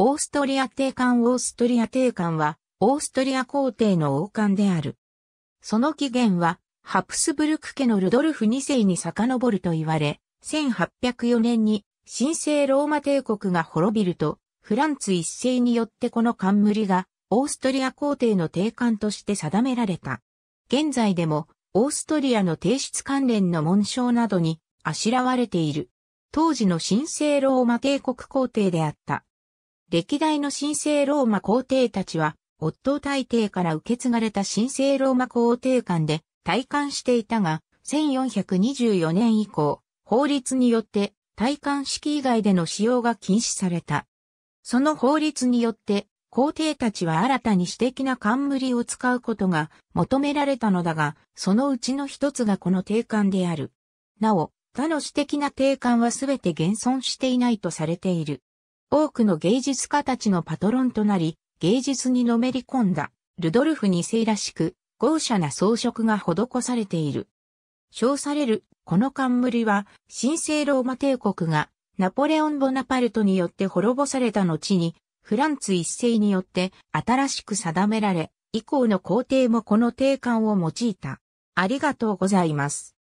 オーストリア帝冠オーストリア帝冠は、オーストリア皇帝の王冠である。その起源は、ハプスブルク家のルドルフ2世に遡ると言われ、1804年に神聖ローマ帝国が滅びると、フランツ一世によってこの冠が、オーストリア皇帝の帝冠として定められた。現在でも、オーストリアの帝室関連の紋章などに、あしらわれている。当時の神聖ローマ帝国皇帝であった。歴代の神聖ローマ皇帝たちは、夫大帝から受け継がれた神聖ローマ皇帝官で体官していたが、1424年以降、法律によって体官式以外での使用が禁止された。その法律によって、皇帝たちは新たに私的な冠を使うことが求められたのだが、そのうちの一つがこの定冠である。なお、他の私的な定冠はすべて現存していないとされている。多くの芸術家たちのパトロンとなり、芸術にのめり込んだ、ルドルフ2世らしく、豪奢な装飾が施されている。称される、この冠は、神聖ローマ帝国が、ナポレオン・ボナパルトによって滅ぼされた後に、フランツ一世によって新しく定められ、以降の皇帝もこの定冠を用いた。ありがとうございます。